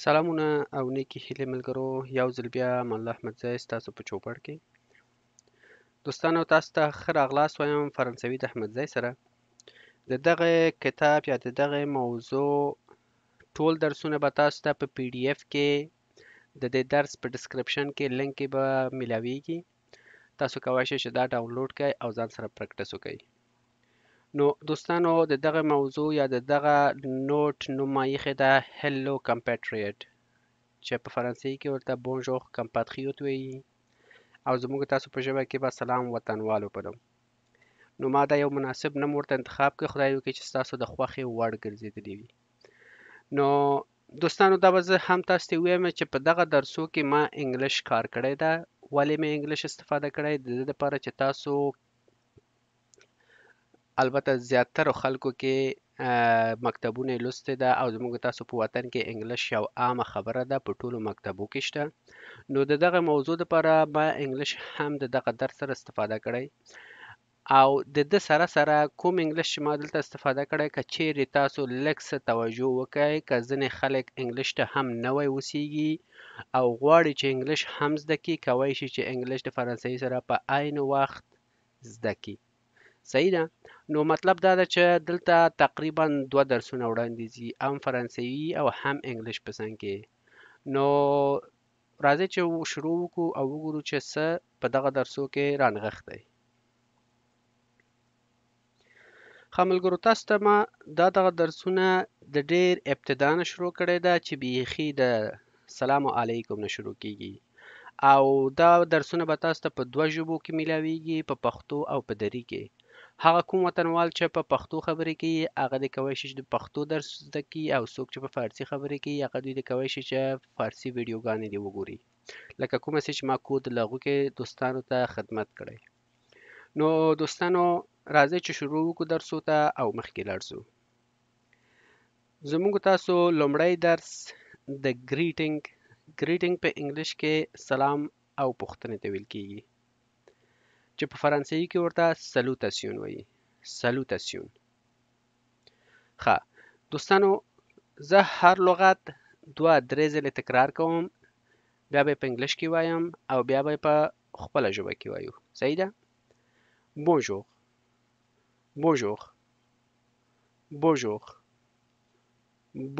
سلامونه او نیکی هیلې ملګرو یو ځل بیا مله احمدزی ستاسو په چوپړ کې دوستانو تاسو ته ښه راغلاست وایم فرانسوي د احمدزی سره د دغه کتاب یا د دغه موضوع ټول درسونه به تاسو ته په پی ډی ایف کې د دې درس په ډسکرپشن کې لینک کې به ملاویږي تاسو کولی شئ چې دا ډاونلوډ کړئ او ځان سره پریکټس وکړئ نو دوستانو د دغه موضوع یا د دغه نوټ نوم ایښی ده هلو کمپټریټ چې په فرانسوي کې ورته بونژور کمپاتریوت وایي او زموږ تاسو په ژبه کې به سلام وطنوالو په نوم نو ما دا یو مناسب نوم ورته انتخاب کړ خدای وکړي چې ستاسو د خوښې وړ ګرځېدلی وي نو دوستانو دا به زه هم تاسو ته ویم چې په دغه درسو کې ما انګلیش کار کړی ده ولې مې انګلیش استفاده کړی د دې لپاره چې تاسو البته زیاتره خلکو کې مکتبونه لوستې ده او زموږ تاسو په وطن کې انګلیش یو عامه خبره ده په ټولو مکتبو کې شته نو د دغه موضوع لپاره ما انګلیش هم د دغه درس سره استفاده کړی او د د سره سره کوم انګلیش چې ما دلته استفاده کړی که چیرې تاسو لږ څه توجه وکړئ که ځینې خلک انګلیش ته هم نوی اوسیږي او غواړي چې انګلیش هم زده کړي کوی شي چې انګلیش د فرانسوي سره په عین وخت زده کړي صحیح ده نو مطلب دا ده چې دلته تقریبا دوه درسونه وړاندې دي هم فرانسوي او هم انګلیش په څنګ کې نو راځي چې شروع وکړو او وګورو چې څه په دغه درسو کې رانغښتې خاملګرو تاسو ته ما دا دغه درسونه د ډیر ابتدا نه شروع کړی دا چې بیخي د سلام علیکم نه شروع کیږي او دا درسونه به تاسو ته په دوه ژبو کې ملاويږي په پښتو او په دری کې هغه کوم وطنوال چې په پښتو خبرې کوي هغه د کوی شي چې د پښتو درس زده کړي او څوک چې په فارسي خبرې کوي هغه دوی د کوی شي چې فارسي ویډیوګانې دې وګوري لکه کومه چې ما کود لغو کې دوستانو ته خدمت کړی نو دوستانو راځئ چې شروع وکړو درسو ته او مخکې لاړ شو زموږ تاسو لومړی درس د ګریټینګ ګریټینګ په انګلیش کې سلام او پوښتنې ته ویل کیږي چې په فرانسوي کې ورته سلوتاسیون وایي سلوتاسیون ښه دوستانو زه هر لغت دوه درې ځله تکرار کوم بیا به په انګلیش کې وایم او بیا به په خپله ژبه کې وایو صحیح ده بونجور بونجور بونجور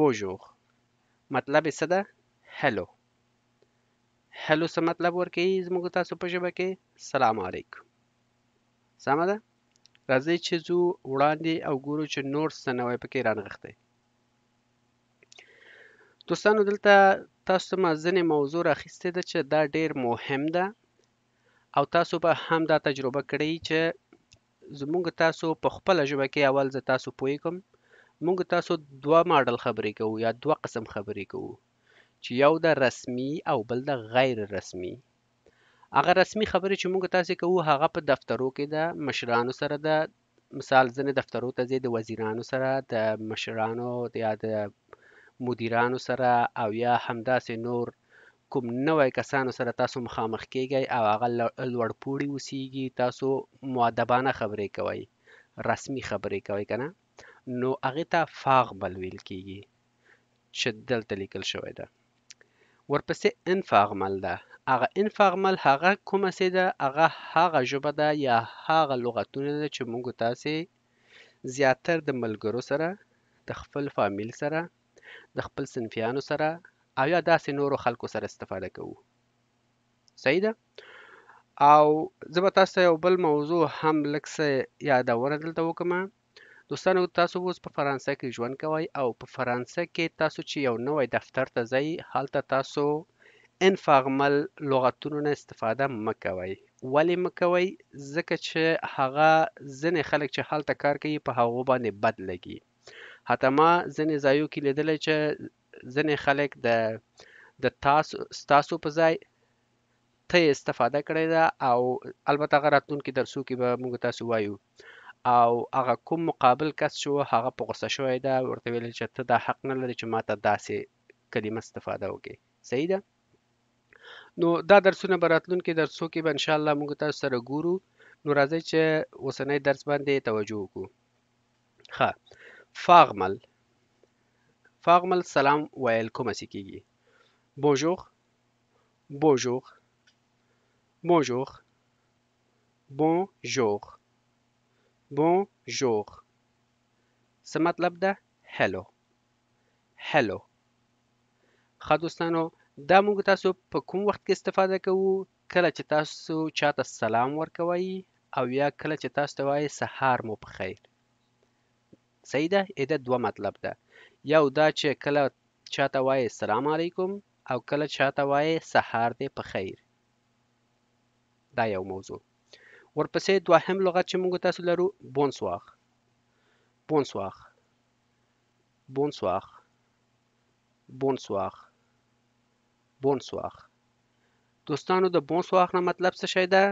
بونجور مطلب څه ده هلو هلو څه مطلب ورکوي زموږ تاسو په ژبه کې سلام علیکم سمه ده راځئ چې ځو وړاندې او ګورو چې نور څه نوی پکې رانغښتی دوستانو دلته تاسو ته ما ځینې موضوع راخیستې ده چې دا ډیر مهم ده او تاسو به هم دا تجربه کړئ چې زمونږ تاسو په خپله ژبه کې اول زه تاسو پوه کوم مونږ تاسو دوه ماډل خبرې کوو یا دوه قسم خبرې کوو چې یو د رسمي او بل د غیر رسمي هغه رسمي خبرې چې موږ تاسو کوو هغه په دفترو کې د مشرانو سره د مثال ځنې دفترو ته د وزیرانو سره د مشرانو یا د مدیرانو سره او یا همداسې نور کوم نوې کسانو سره تاسو مخامخ کیږئ او هغه لوړ پوړی وسیږي تاسو مؤدبانه خبرې کوئ رسمي خبرې کوئ کنه نو هغه ته فاغ بل ویل کیږي چې دلته لیکل شوی ده ورپسې انفاغ مل ده هغه انفارمل هغه کومه سي ده هغه هغه ژبه ده یا هغه لغتونه ده چې موږ تاسې زیاتر د ملګرو سره د خپل فامیل سره د خپل سنفیانو سره او یا داسې نورو خلکو سره استفاده کوو صحیح ده او زه به تاسو یو بل موضوع هم لږ څه یادونه دلته وکړم دوستانو تاسو اوس په فرانسه کې ژوند کوئ او په فرانسه کې تاسو چې یو نوی دفتر ته ځئ هلته تاسو انفارمل لغتونو نه استفاده مه کوئ ولې مه کوئ ځکه چې هغه ځینې خلک چې هلته کار کوي په هغو باندې بد لګي حتی ما ځینې ځایو کې لیدلی چې ځینې خلک د د تاسو ستاسو په ځای ته استفاده کړې ده او البته هغه راتلونکي درسو کې به موږ تاسو وایو او هغه کوم مقابل کس شو هغه په غوسه شوی ده ورته ویل چې ته دا حق نه لري چې ماته داسې کلمه استفاده وکړې صحیح ده نو دا درسونه به راتلونکي درسو کې به ان شاء الله موږ تاسو سره ګورو نو راځئ چې اوسنۍ درس باندې توجه وکړو ښه فاغمل فاغمل سلام ویل کومه سې کیږي بوجور بوجور بونجور بونجور بونجور څه مطلب ده هلو هلو ښه دوستانو دا موږ تاسو په کوم وخت کې استفاده کوو کله چې تاسو چاته سلام ورکوئ او یا کله چې تاسو ته وایي سهار مو په خیر صحیح ده اېدا دوه مطلب ده یو دا چې کله چاته وایي سلام علیکم او کله چاته وایي سهار دې په خیر دا یو موضوع ورپسې دوهم لغت چې موږ تاسو لرو بونسواخ بونسواخ بونسواخ بونسواخ بونسواخ دوستانو د بونسواخ نه مطلب څه شی ده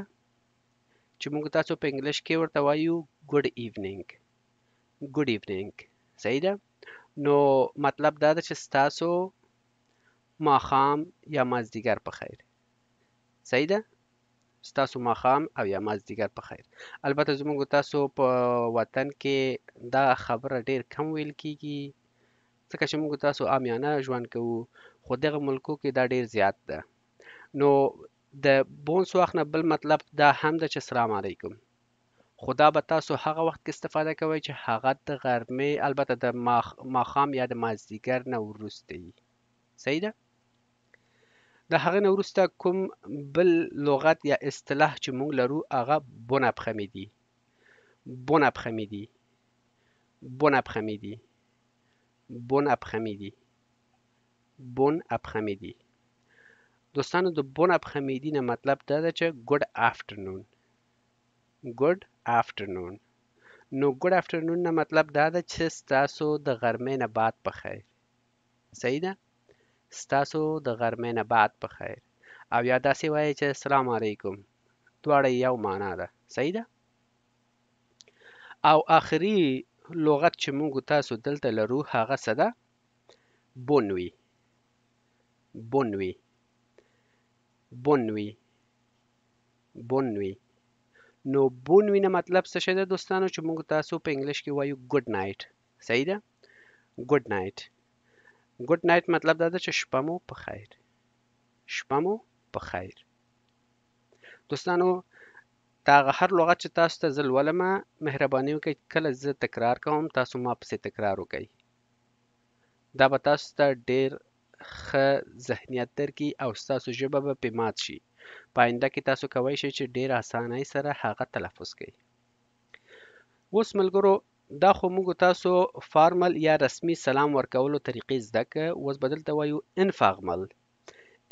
چې موږ تاسو په انګلیش کې ورته وایو ګډ ایوننګ ګډ ایوننګ صحیح ده نو مطلب دا ده چې تاسو ماخام یا مازدیګر په خیر صحیح ده ستاسو ماخام او یا مازدیګر په خیر البته زموږ تاسو په وطن کې دا خبره ډیر کم ویل کیږي ځکه چې موږ تاسو عامیانه ژوند کوو خو دغه ملکو کې دا ډیر زیات ده نو د بونس واخ نه بل مطلب دا هم ده چې سلام علیکم خدا به تاسو هغه وخت کې استفاده کوئ چې هغه د غرمې البته د ماخ... ماخام یا د مازدیګر نه وروسته وي صحیح ده د هغې نه وروسته کوم بل لغت یا اصطلاح چې موږ لرو هغه بونپخمیدي بونپخمیدي بونپخمیدي بونپخمیدي بون اپخمیدی دوستانو د بون اپخمیدی نه مطلب دا ده چې ګډ افټرنون ګډ افټرنون نو ګډ افټرنون نه مطلب دا ده چې ستاسو د غرمې نه بعد په خیر صحیح ده ستاسو د غرمې نه بعد په خیر او یا داسې وایي چې السلام علیکم دواړه یو معنا ده صحیح ده او آخري لغت چې موږ تاسو دلته لرو هغه څه ده بون وي بن وي بن وي بن وي نو بون وي نه مطلب څه شی ده دوستانو چې موږ تاسو په انګلیش کې وایو ګډ نایټ صحیح ده ګډ نایټ ګډ نایټ مطلب دا ده چې شپه مو په خیر شپه مو په خیر دوستانو دا هر لغت چې تاسو ته زل ولمه مهرباني وکړئ کله زه تکرار کوم تاسو ما پسې تکرار وکړئ دا به تاسو ته ډیر ښه ذهنیت درکړي او ستاسو ژبه به پې مات شي په آینده کې تاسو کولی شئ چې ډیر اسانۍ سره هغه تلفظ کړئ اوس ملګرو دا خو موږ تاسو فارمل یا رسمي سلام ورکولو طریقې زده که اوس به دلته وایو انفارمل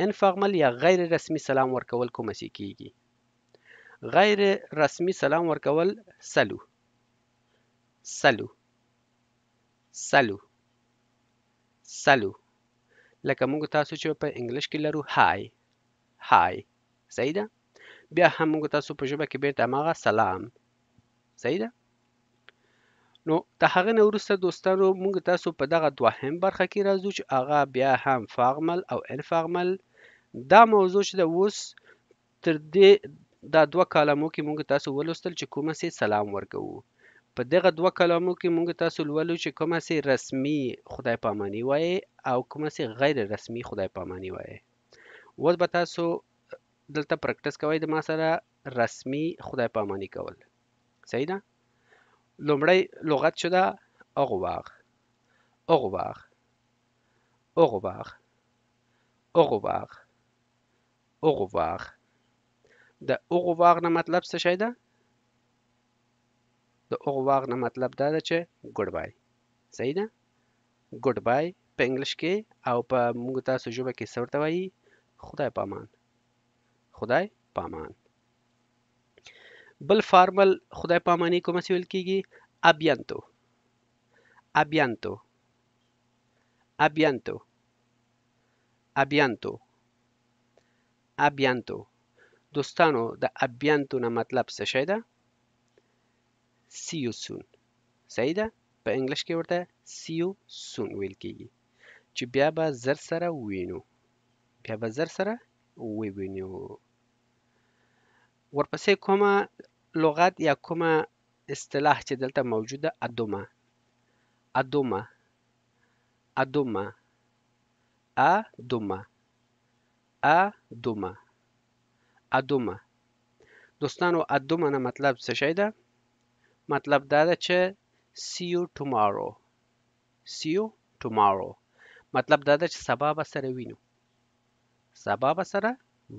انفارمل یا غیر رسمي سلام ورکول کومه سې کیږي غیر رسمي سلام ورکول سلو سلو سلو سلو لکه موږ تاسو چې په انګلیش کې لرو هاي هاي صحیح ده بیا هم موږ تاسو په ژبه کې بیرته هماغه سلام صحیح ده نو د هغه نه وروسته دوستانو موږ تاسو په دغه دوهم برخه کې راځو چې هغه بیا هم فاغمل او انفاغمل دا موضوع چې د اوس تر دې دا دوه کالمو کې موږ تاسو ولوستل چې کومه سي سلام ورکوو په دغه دوه کلامو کې مونږ تاسو لولو چې کومه سي رسمي خدای پامانی وایي او کومه سي غیر رسمي خدای پامانی وایي اوس به تاسو دلته پریکټس کوئ د ما سره رسمي خدای پامانی کول صحیح ده لومړی لغت شو ده اغواغ اغواغ اغواغ اغواغ اغواغ د اغواغ نه مطلب څه شی ده د اوغ واغ نه مطلب دا ده چې ګډ بای صحیح ده ګډ بای په انګلیش کې او په موږ تاسو ژبه کې څه ورته وایي خدای پامان خدای پامان بل فارمل خدای پامانی کوم څه ویل کیږي ابيانتو ابيانتو ابيانتو ابيانتو ابيانتو دوستانو د ابيانتو نه مطلب څه شي ده see you soon صحیح ده په انګلیش کې ورته see you soon ویل کیږي چې بیا به زر سره وینو بیا به زر سره ووینو ورپسې کومه لغت یا کومه اصطلاح چې دلته موجوده ادومه ادومه ادومه ادومه ادومه ادومه دوستانو ادومه نه مطلب څه شی ده مطلب دا ده چې see you tomorrow see you tomorrow مطلب دا ده چې سبا به سره وینو سبا به سره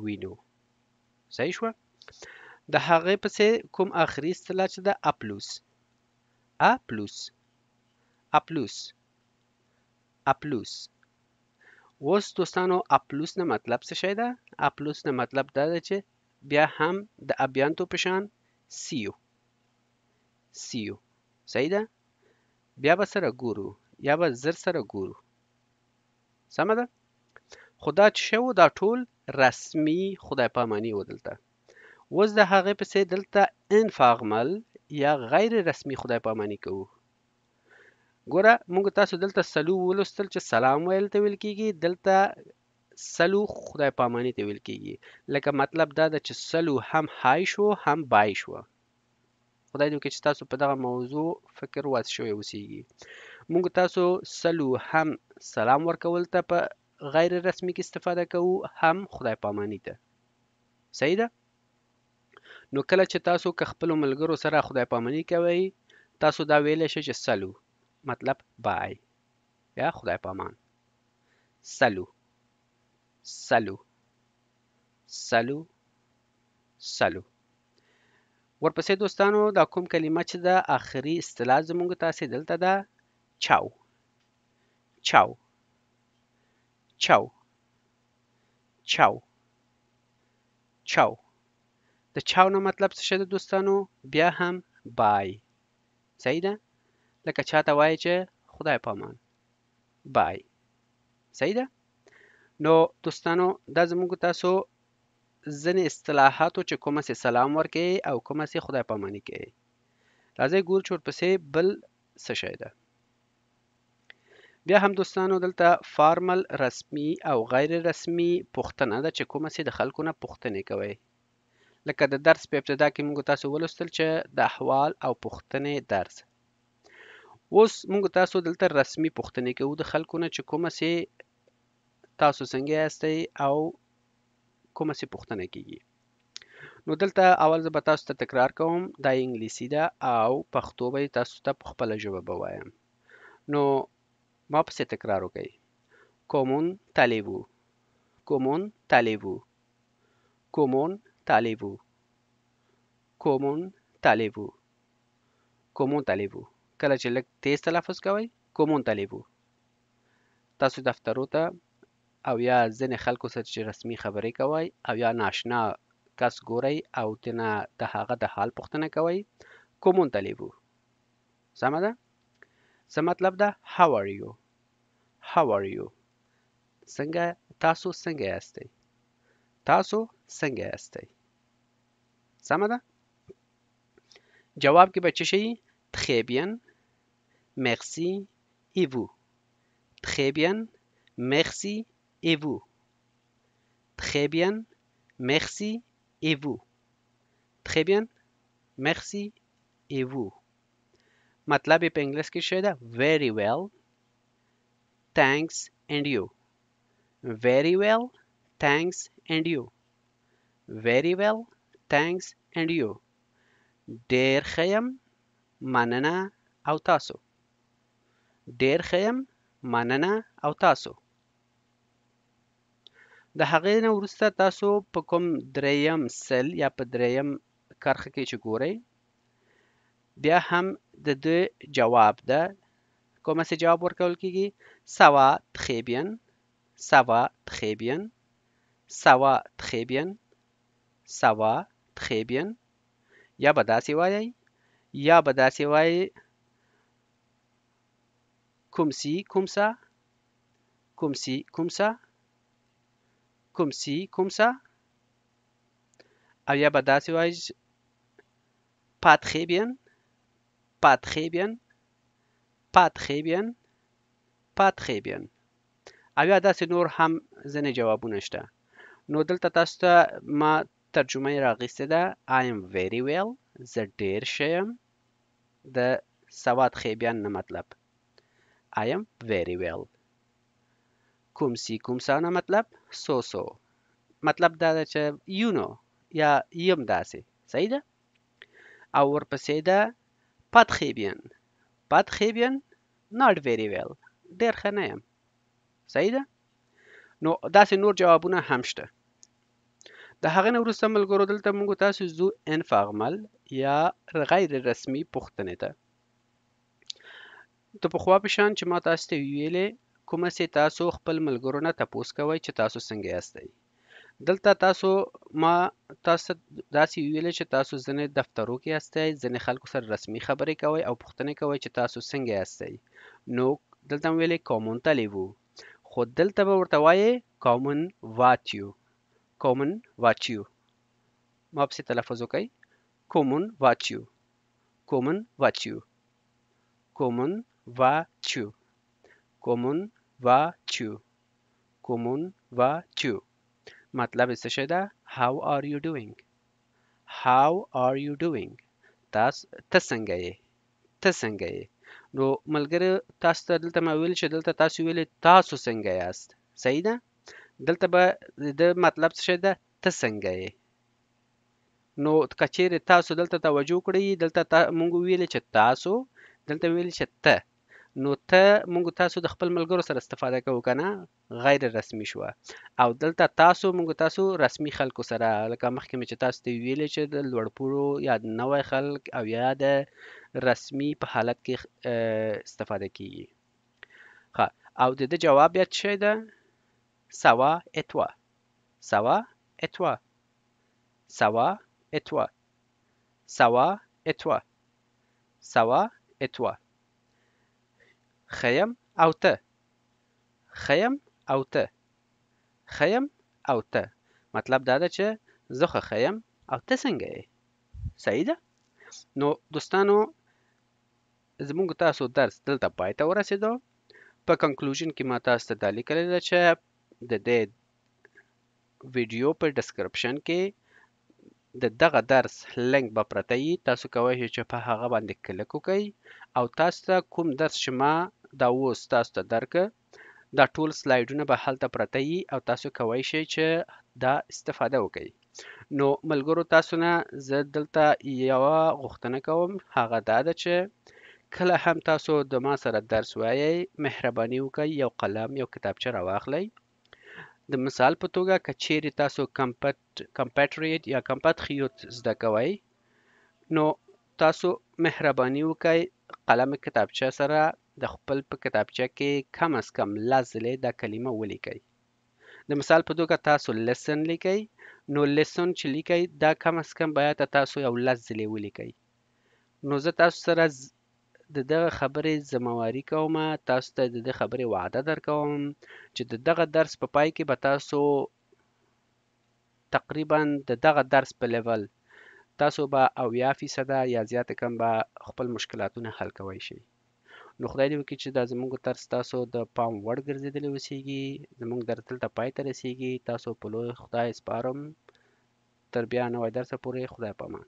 وینو صحیح شوه د هغې پسې کوم آخري اصطلاح چې ده اپلوس اپلوس اپلوس اپلوس اوس دوستانو اپلوس نه مطلب څه شی ده اپلوس نه مطلب دا ده چې بیا هم د ابیانتو په شان سیو see you صحیح ده بیا به سره ګورو یا به زر سره ګورو سمه ده خو دا چې شوو دا ټول رسمي خدای پاماني و دلته اوس د هغې پسې دلته انفاغمل یا غیر رسمي خدای پاماني کوو ګوره موږ تاسو دلته سلو ولوستل چې سلام ویل ته ویل کېږي دلته سلو خدای پاماني ته ویل کېږي لکه مطلب دا ده چې سلو هم های شو هم بای شوه خدای دې وکړي چې تاسو په دغه موضوع فکر واس شوی اوسئ موږ تاسو سلو هم سلام ورکول ته په غیر رسمي کې استفاده کوو هم خدای پامانی ته صحیح ده نو کله چې تاسو که خپلو ملګرو سره خدای پامانی کوئ تاسو دا ویلی شئ چې سلو مطلب بای یا خدای پامان سلو سلو سلو سلو ورپسې دوستانو دا کوم کلمه چې د آخري اصطلاح زمونږ تاسې دلته ده چاو چاو چاو چاو چاو د چاو نه مطلب څه شته دوستانو بیا هم بای صحیح ده لکه چاته وایي چې خدای پامان بای صحیح ده نو دوستانو دا زمونږ تاسو ځینې اصطلاحاتو چې کومه سي سلام ورکوي او کومه سي خدای پاماني کوي راځي ګور چور پسې بل څه شی ده بیا هم دوستانو دلته فارمل رسمي او غیر رسمي پوښتنه ده چې کومه سي د خلکو نه پوښتنه کوي لکه د درس په ابتدا کې موږ تاسو ولوستل چې د احوال او پوښتنې درس اوس موږ تاسو دلته رسمي پوښتنې کوو د خلکو نه چې کومه سي تاسو څنګه یاستئ او کومه سي پوښتنه کیږي نو دلته اول زه به تاسو ته تکرار کوم دا انګلیسي ده او پښتو به تاسو ته په خپله ژبه به وایم نو ما پسې تکرار وکړئ کومون طالبو کومون طالبو کومون طالبو کومون طالبو کومون طالبو کله چې لږ تیز تلفظ کوئ کومون طالبو تاسو دفترو ته او یا ځینې خلکو سره چې رسمي خبرې کوئ او یا ناشنا کس ګورئ او تنه د هغه د حال پوښتنه کوئ کومون تلیبو سمه ده څه مطلب ده how are you how are you څنګه تاسو څنګه یاست تاسو څنګه یاست سمه ده جواب کې به څه شي très bien merci et vous très bien merci et vous. Très bien, merci et vous. Très bien, merci et vous. مطلب یې په انګلیس کې شوی ده very well thanks and you very well thanks and you very well thanks and you ډیر خیم مننه او تاسو ډیر خیم مننه او تاسو د هغې نه وروسته تاسو په کوم دریم سل یا په دریم کرخه کې چې ګورئ بیا هم د دوی جواب ده کومه سي جواب ورکول کیږي سوا تخیبین سوا تخیبین سوا تخیبین سوا تخیبین یا به داسې وایئ یا به داسې وایئ کوم سی کوم سا کوم سی کوم سا کوم سي کوم سا او یا به داسې وایي پاتخې بین پاتخې بین پاتخې بین پاتخې بین او یا داسې نور هم ځینې جوابونه شته نو دلته تاسو ته ما ترجمه یې راغیستې ده I am very well زه ډېر ښه یم د سواد خیبیان نه مطلب I am very well کوم سی کوم سا نه مطلب سو سو مطلب دا ده چې یو نو یا یم داسې صحیح ده او ورپسې ده پدخیبین پدخیبین ناټ ویری ویل ډېر ښه نه یم صحیح ده نو داسې نور جوابونه هم شته د هغه نه وروسته ملګرو دلته موږ تاسو زو انفاغمل یا غیر رسمي پوښتنې ته ته په خوا په شان چې ما تاسو ته ویلې کومه سي تاسو خپل ملګرو نه تاسو کوي چې تاسو څنګه یاستئ دلته تاسو ما تاسو داسې ویل چې تاسو ځنې دفترو کې یاستئ ځنې خلکو سره رسمي خبرې کوي او پوښتنه کوي چې تاسو څنګه یاستئ نو دلته ویلې کومون تلی وو خو دلته به ورته وایي کومن واتیو کومن واتیو ما په تلفظ وکړئ کومن واتیو کومن واتیو کومن واتیو کومن و چو کمون و چو مطلب استشده How are you doing How are you doing تاس تسنګه یې تسنګه یې نو ملګری تاسو ته دلته ما ویل چې دلته تاسو ویلې تاسو څنګه یاست صحیح ده دلته به د مطلب څه ده تسنګه یې نو کچېرې تاسو دلته توجه کړی دلته مونږ ویلې چې تاسو دلته ویل چې ته نو ته موږ تاسو د خپل ملګرو سره استفاده کوو کنه غیر رسمي شو او دلته تاسو موږ تاسو رسمي خلکو سره لکه مخکې مې چې تاسو ته ویلې چې د لوړپوړو یا د نوې خلک او یا د رسمي په حالت کې استفاده کیږي ښه او د دې جواب یاد شي ده سوا اتوا سوا اتوا سوا اتوا سوا اتوا سوا اتوا خیم او ته خیم او ته خیم او ته مطلب دا ده چې زه خو خیم او ته څنګه یې صحیح ده نو دوستانو زمونږ تاسو درس دلته پای ته ورسېدو په کنکلوژن کې ما تاسو ته دا لیکلی ده چې د دې ویډیو په ډسکرپشن کې د دغه درس لینک به پرته تاسو کوی چې په هغه باندې کلک وکئ او تاسو ته کوم درس چې ما دا اوس تاسو ته درکه دا ټول سلایډونه به هلته پرته وي او تاسو کوی شئ چې دا استفاده وکړئ نو ملګرو تاسو نه زه دلته یوه غوښتنه کوم هغه دا ده چې کله هم تاسو د ما سره درس وایئ مهرباني وکئ یو قلم یو کتابچه راواخلئ د مثال په توګه که چیرې تاسو کمپټ کمپټریټ یا کمپټ خیوت زده کوئ نو تاسو مهرباني وکئ قلم کتابچه سره د خپل په کتابچه کې کم از کم لس ځلې دا کلمه ولیکئ د مثال په توګه تاسو لسن لیکئ نو لسن چې لیکئ دا کم از کم باید تاسو یو لس ځلې ولیکئ نو زه تاسو سره د دغه خبرې زمواري کوم تاسو ته د دغه خبرې وعده درکوم چې د دغه درس په پای کې به تاسو تقریبا د دغه درس په لیول تاسو به اویا فیصده یا زیات کم به خپل مشکلاتونه حل کوئ شئ نو خدای دې وکړي چې دا زموږ طرز تاسو د پام وړ ګرځېدلی اوسیږي زموږ درس دلته پای ته رسیږي تاسو په لوی خدای سپارم تر بیا نوی درسه پورې خدای پامان